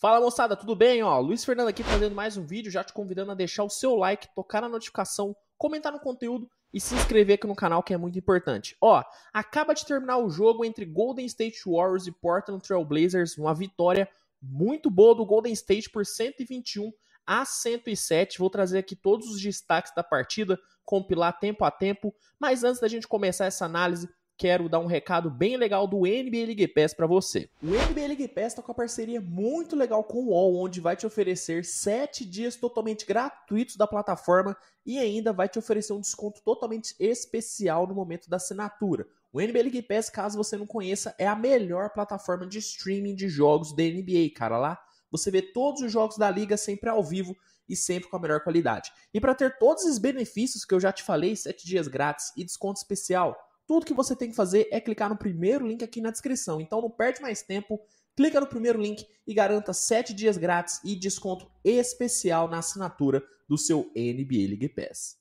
Fala moçada, tudo bem? Ó, Luiz Fernando aqui fazendo mais um vídeo, já te convidando a deixar o seu like, tocar na notificação, comentar no conteúdo e se inscrever aqui no canal que é muito importante. Ó, acaba de terminar o jogo entre Golden State Warriors e Portland Trail Blazers, uma vitória muito boa do Golden State por 121 a 107. Vou trazer aqui todos os destaques da partida, compilar tempo a tempo, mas antes da gente começar essa análise, quero dar um recado bem legal do NBA League Pass para você. O NBA League Pass está com uma parceria muito legal com o UOL, onde vai te oferecer 7 dias totalmente gratuitos da plataforma e ainda vai te oferecer um desconto totalmente especial no momento da assinatura. O NBA League Pass, caso você não conheça, é a melhor plataforma de streaming de jogos da NBA, cara. Lá você vê todos os jogos da liga sempre ao vivo e sempre com a melhor qualidade. E para ter todos os benefícios que eu já te falei, 7 dias grátis e desconto especial, tudo que você tem que fazer é clicar no primeiro link aqui na descrição. Então não perde mais tempo, clica no primeiro link e garanta 7 dias grátis e desconto especial na assinatura do seu NBA League Pass.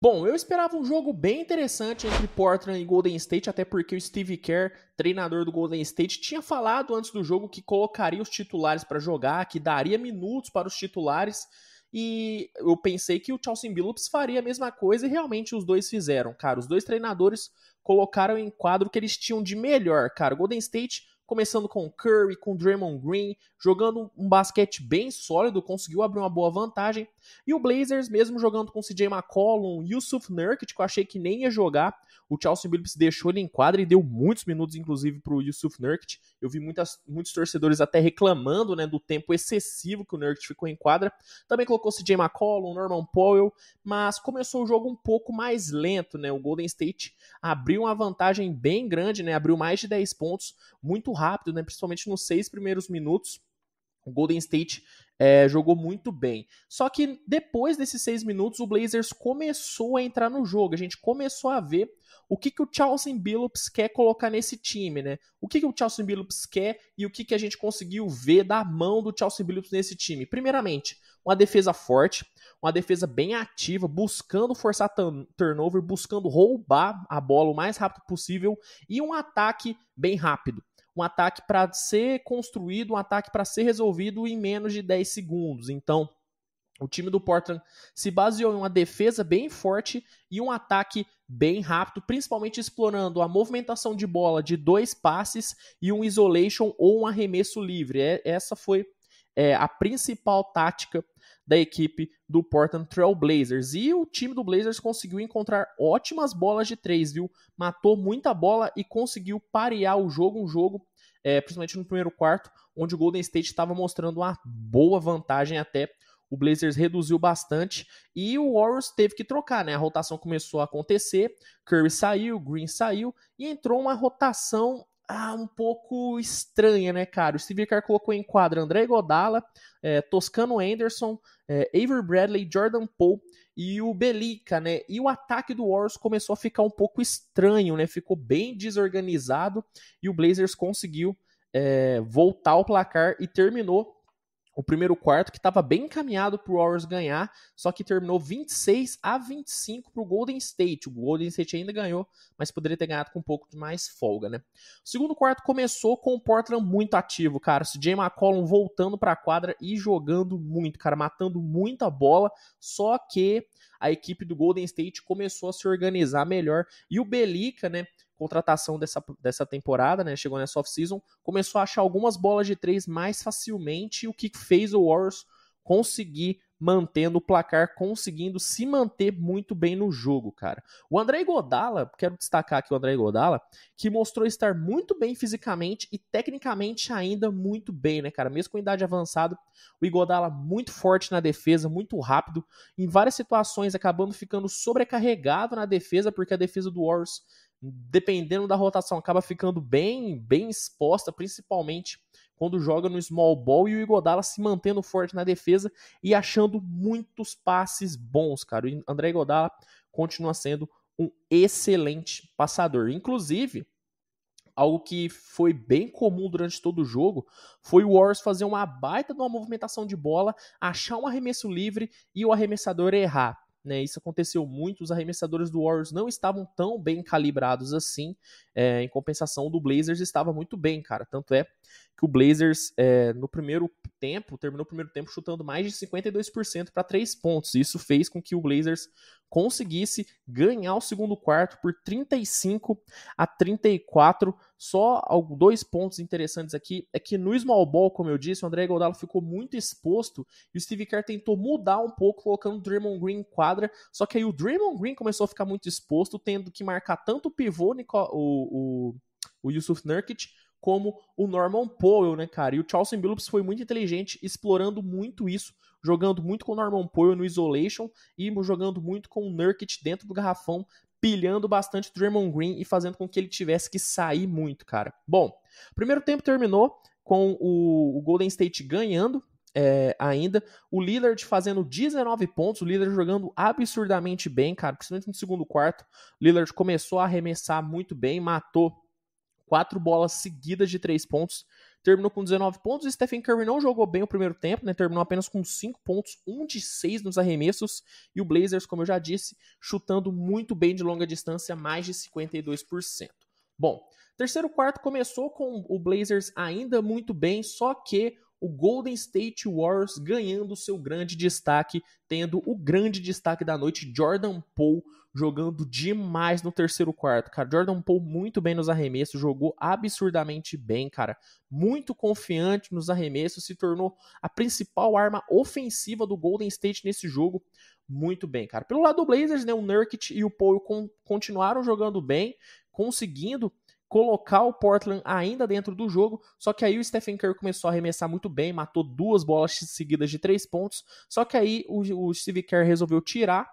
Bom, eu esperava um jogo bem interessante entre Portland e Golden State, até porque o Steve Kerr, treinador do Golden State, tinha falado antes do jogo que colocaria os titulares para jogar, que daria minutos para os titulares. E eu pensei que o Chelsea Billups faria a mesma coisa e realmente os dois fizeram, cara. Os dois treinadores colocaram em quadro o que eles tinham de melhor, cara. O Golden State começando com Curry, com Draymond Green, jogando um basquete bem sólido, conseguiu abrir uma boa vantagem. E o Blazers, mesmo jogando com CJ McCollum, Yusuf Nurkic, que eu achei que nem ia jogar, o Chelsea Billups deixou ele em quadra e deu muitos minutos, inclusive, para o Yusuf Nurkic. Eu vi muitas, muitos torcedores até reclamando né, do tempo excessivo que o Nurkic ficou em quadra. Também colocou CJ McCollum, Norman Powell, mas começou o jogo um pouco mais lento. Né? O Golden State abriu uma vantagem bem grande, né? abriu mais de 10 pontos, muito rápido, né? principalmente nos seis primeiros minutos. O Golden State é, jogou muito bem. Só que depois desses seis minutos, o Blazers começou a entrar no jogo. A gente começou a ver o que, que o Chauncey Billups quer colocar nesse time, né? O que, que o Chauncey Billups quer e o que, que a gente conseguiu ver da mão do Chauncey Billups nesse time. Primeiramente, uma defesa forte, uma defesa bem ativa, buscando forçar turnover, buscando roubar a bola o mais rápido possível e um ataque bem rápido um ataque para ser construído, um ataque para ser resolvido em menos de 10 segundos. Então, o time do Portland se baseou em uma defesa bem forte e um ataque bem rápido, principalmente explorando a movimentação de bola de dois passes e um isolation ou um arremesso livre. É, essa foi é, a principal tática da equipe do Portland Trail Blazers. E o time do Blazers conseguiu encontrar ótimas bolas de três, viu? Matou muita bola e conseguiu parear o jogo, um jogo, é, principalmente no primeiro quarto, onde o Golden State estava mostrando uma boa vantagem até. O Blazers reduziu bastante e o Warriors teve que trocar, né? A rotação começou a acontecer, Curry saiu, Green saiu e entrou uma rotação ah, um pouco estranha, né, cara? O Steve Kerr colocou em quadra André Godala, é, Toscano Anderson, é, Avery Bradley, Jordan Poole e o Belica, né? E o ataque do Warriors começou a ficar um pouco estranho, né? Ficou bem desorganizado e o Blazers conseguiu é, voltar o placar e terminou o primeiro quarto que estava bem encaminhado para o Warriors ganhar, só que terminou 26 a 25 para o Golden State. O Golden State ainda ganhou, mas poderia ter ganhado com um pouco de mais folga, né? O segundo quarto começou com o Portland muito ativo, cara. CJ McCollum voltando para a quadra e jogando muito, cara, matando muita bola, só que a equipe do Golden State começou a se organizar melhor e o Belica, né? contratação dessa, dessa temporada, né? Chegou nessa off-season, começou a achar algumas bolas de três mais facilmente, o que fez o Warriors conseguir mantendo o placar, conseguindo se manter muito bem no jogo, cara. O André Godala, quero destacar aqui o André Godala, que mostrou estar muito bem fisicamente e tecnicamente ainda muito bem, né, cara? Mesmo com idade avançada, o Igodala muito forte na defesa, muito rápido, em várias situações acabando ficando sobrecarregado na defesa, porque a defesa do Warriors dependendo da rotação, acaba ficando bem, bem exposta, principalmente quando joga no small ball e o Igodala se mantendo forte na defesa e achando muitos passes bons, cara. O André Igodala continua sendo um excelente passador. Inclusive, algo que foi bem comum durante todo o jogo, foi o Warriors fazer uma baita de uma movimentação de bola, achar um arremesso livre e o arremessador errar. Né, isso aconteceu muito, os arremessadores do Warriors não estavam tão bem calibrados assim, é, em compensação do Blazers estava muito bem, cara. Tanto é que o Blazers, é, no primeiro tempo, terminou o primeiro tempo chutando mais de 52% para três pontos. Isso fez com que o Blazers conseguisse ganhar o segundo quarto por 35 a 34. Só dois pontos interessantes aqui é que no small ball, como eu disse, o André Godalo ficou muito exposto e o Steve Kerr tentou mudar um pouco colocando o Draymond Green em quadra, só que aí o Draymond Green começou a ficar muito exposto, tendo que marcar tanto o pivô, o, o, o Yusuf Nurkic, como o Norman Powell, né, cara? E o Charles Billups foi muito inteligente, explorando muito isso, jogando muito com o Norman Powell no isolation e jogando muito com o Nurkic dentro do garrafão, pilhando bastante o Draymond Green e fazendo com que ele tivesse que sair muito, cara. Bom, primeiro tempo terminou com o, o Golden State ganhando, é, ainda. O Lillard fazendo 19 pontos, o Lillard jogando absurdamente bem, cara, principalmente no segundo quarto. O Lillard começou a arremessar muito bem, matou quatro bolas seguidas de três pontos. Terminou com 19 pontos. O Stephen Curry não jogou bem o primeiro tempo, né? Terminou apenas com 5 pontos, 1 um de 6 nos arremessos. E o Blazers, como eu já disse, chutando muito bem de longa distância, mais de 52%. Bom, terceiro quarto começou com o Blazers ainda muito bem, só que o Golden State Warriors ganhando seu grande destaque, tendo o grande destaque da noite, Jordan Poole jogando demais no terceiro quarto, cara. Jordan Poole muito bem nos arremessos, jogou absurdamente bem, cara. Muito confiante nos arremessos, se tornou a principal arma ofensiva do Golden State nesse jogo. Muito bem, cara. Pelo lado do Blazers, né, o Nurkic e o Poole continuaram jogando bem, conseguindo colocar o Portland ainda dentro do jogo, só que aí o Stephen Curry começou a arremessar muito bem, matou duas bolas seguidas de três pontos, só que aí o, o Steve Kerr resolveu tirar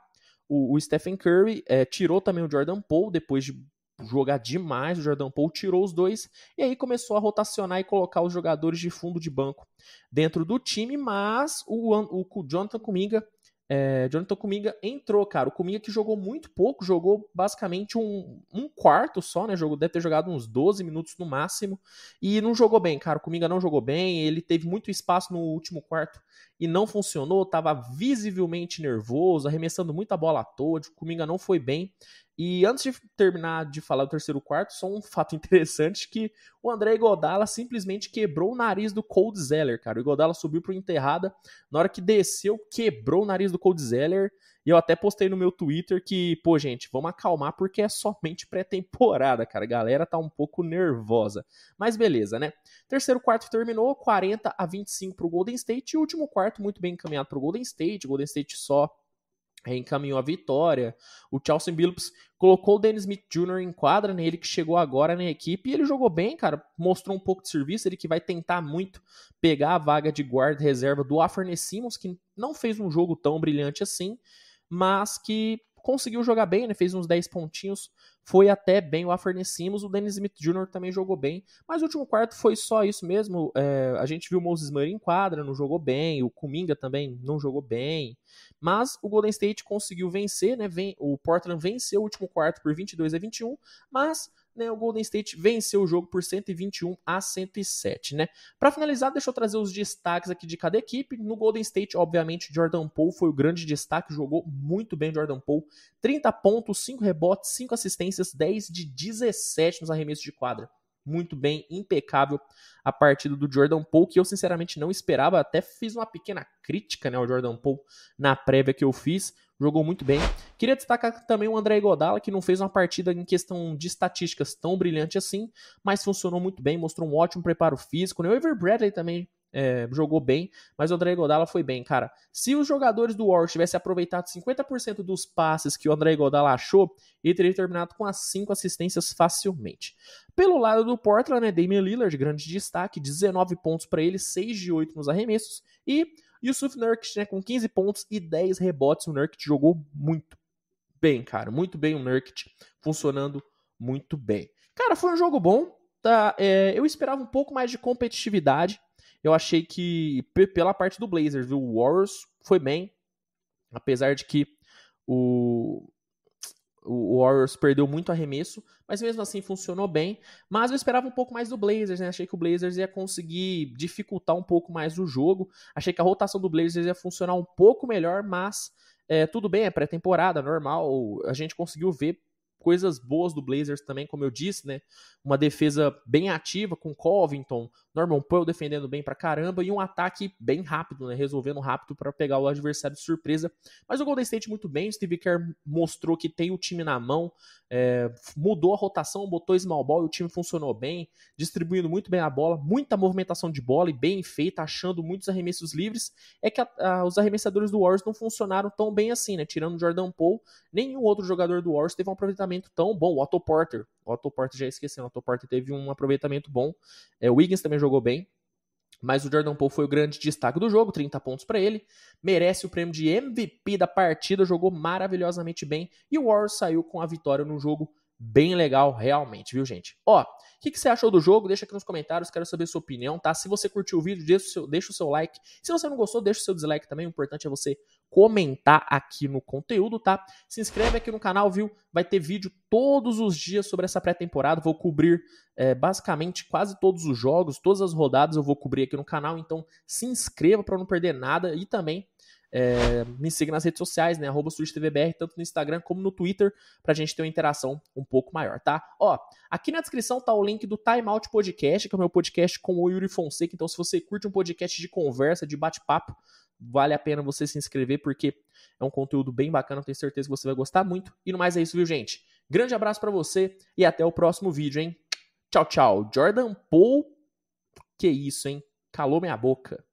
o, o Stephen Curry, é, tirou também o Jordan Poole depois de jogar demais, o Jordan Poole tirou os dois e aí começou a rotacionar e colocar os jogadores de fundo de banco dentro do time, mas o, o Jonathan Kuminga é, Jonathan Kuminga entrou, cara. O Kuminga que jogou muito pouco, jogou basicamente um, um quarto só, né? Jogo, deve ter jogado uns 12 minutos no máximo. E não jogou bem, cara. O Kuminga não jogou bem. Ele teve muito espaço no último quarto e não funcionou, estava visivelmente nervoso, arremessando muita bola à toa, o tipo, Kuminga não foi bem. E antes de terminar de falar do terceiro quarto, só um fato interessante que o André Godala simplesmente quebrou o nariz do Cold Zeller, cara. O Godala subiu para enterrada, na hora que desceu, quebrou o nariz do Cold Zeller e eu até postei no meu Twitter que, pô, gente, vamos acalmar porque é somente pré-temporada, cara. A galera tá um pouco nervosa. Mas beleza, né? Terceiro quarto terminou, 40 a 25 pro Golden State. E o último quarto muito bem encaminhado pro Golden State. Golden State só encaminhou a vitória. O Chelsea Billups colocou o Dennis Smith Jr. em quadra, nele né? que chegou agora na equipe, e ele jogou bem, cara, mostrou um pouco de serviço, ele que vai tentar muito pegar a vaga de guarda reserva do Afernes Simmons, que não fez um jogo tão brilhante assim, mas que conseguiu jogar bem, né? Fez uns 10 pontinhos, foi até bem o Afornecimos. O Dennis Smith Jr. também jogou bem, mas o último quarto foi só isso mesmo. É, a gente viu o Moses Murray em quadra, não jogou bem, o Kuminga também não jogou bem, mas o Golden State conseguiu vencer, né? Vem, o Portland venceu o último quarto por 22 a 21, mas né, o Golden State venceu o jogo por 121 a 107, né? Para finalizar, deixa eu trazer os destaques aqui de cada equipe. No Golden State, obviamente, Jordan Poole foi o grande destaque, jogou muito bem Jordan Poole, 30 pontos, 5 rebotes, 5 assistências, 10 de 17 nos arremessos de quadra muito bem, impecável a partida do Jordan Poole, que eu sinceramente não esperava, até fiz uma pequena crítica né, ao Jordan Poole na prévia que eu fiz jogou muito bem. Queria destacar também o André Godala, que não fez uma partida em questão de estatísticas tão brilhante assim, mas funcionou muito bem, mostrou um ótimo preparo físico. Né? O Ever Bradley também é, jogou bem, mas o André Godala foi bem, cara. Se os jogadores do Warriors tivessem aproveitado 50% dos passes que o André Godala achou, ele teria terminado com as 5 assistências facilmente. Pelo lado do Portland, né, Damian Lillard, grande destaque, 19 pontos para ele, 6 de 8 nos arremessos, e e Suf Nurkic, né, com 15 pontos e 10 rebotes, o Nurkic jogou muito bem, cara, muito bem o Nurkic, funcionando muito bem. Cara, foi um jogo bom, tá? É, eu esperava um pouco mais de competitividade, eu achei que pela parte do Blazers, viu, o Warriors foi bem, apesar de que o o Warriors perdeu muito arremesso, mas mesmo assim funcionou bem. Mas eu esperava um pouco mais do Blazers, né? Achei que o Blazers ia conseguir dificultar um pouco mais o jogo. Achei que a rotação do Blazers ia funcionar um pouco melhor, mas é, tudo bem, é pré-temporada, normal. A gente conseguiu ver coisas boas do Blazers também, como eu disse, né? Uma defesa bem ativa com Covington, Norman Powell defendendo bem pra caramba e um ataque bem rápido, né? Resolvendo rápido para pegar o adversário de surpresa. Mas o Golden State muito bem, o Steve Kerr mostrou que tem o time na mão, é, mudou a rotação, botou small ball e o time funcionou bem, distribuindo muito bem a bola, muita movimentação de bola e bem feita, achando muitos arremessos livres. É que a, a, os arremessadores do Warriors não funcionaram tão bem assim, né? Tirando o Jordan Poole, nenhum outro jogador do Warriors teve um aproveitamento tão bom. O Otto Porter o Otto já esquecendo, né? o Otto teve um aproveitamento bom. É, o Wiggins também jogou bem, mas o Jordan Poole foi o grande destaque do jogo, 30 pontos para ele. Merece o prêmio de MVP da partida, jogou maravilhosamente bem. E o Warriors saiu com a vitória no jogo bem legal realmente, viu, gente? Ó, o que, que, você achou do jogo? Deixa aqui nos comentários, quero saber sua opinião, tá? Se você curtiu o vídeo, deixa o seu, deixa o seu like. Se você não gostou, deixa o seu dislike também. O importante é você comentar aqui no conteúdo, tá? Se inscreve aqui no canal, viu? Vai ter vídeo todos os dias sobre essa pré-temporada. Vou cobrir é, basicamente quase todos os jogos, todas as rodadas eu vou cobrir aqui no canal. Então se inscreva para não perder nada e também é, me siga nas redes sociais, né? Arroba SurgeTVBR, tanto no Instagram como no Twitter, pra gente ter uma interação um pouco maior, tá? Ó, aqui na descrição tá o link do Timeout Podcast, que é o meu podcast com o Yuri Fonseca. Então, se você curte um podcast de conversa, de bate-papo, vale a pena você se inscrever, porque é um conteúdo bem bacana, tenho certeza que você vai gostar muito. E no mais é isso, viu, gente? Grande abraço para você e até o próximo vídeo, hein? Tchau, tchau. Jordan Paul, que isso, hein? Calou minha boca.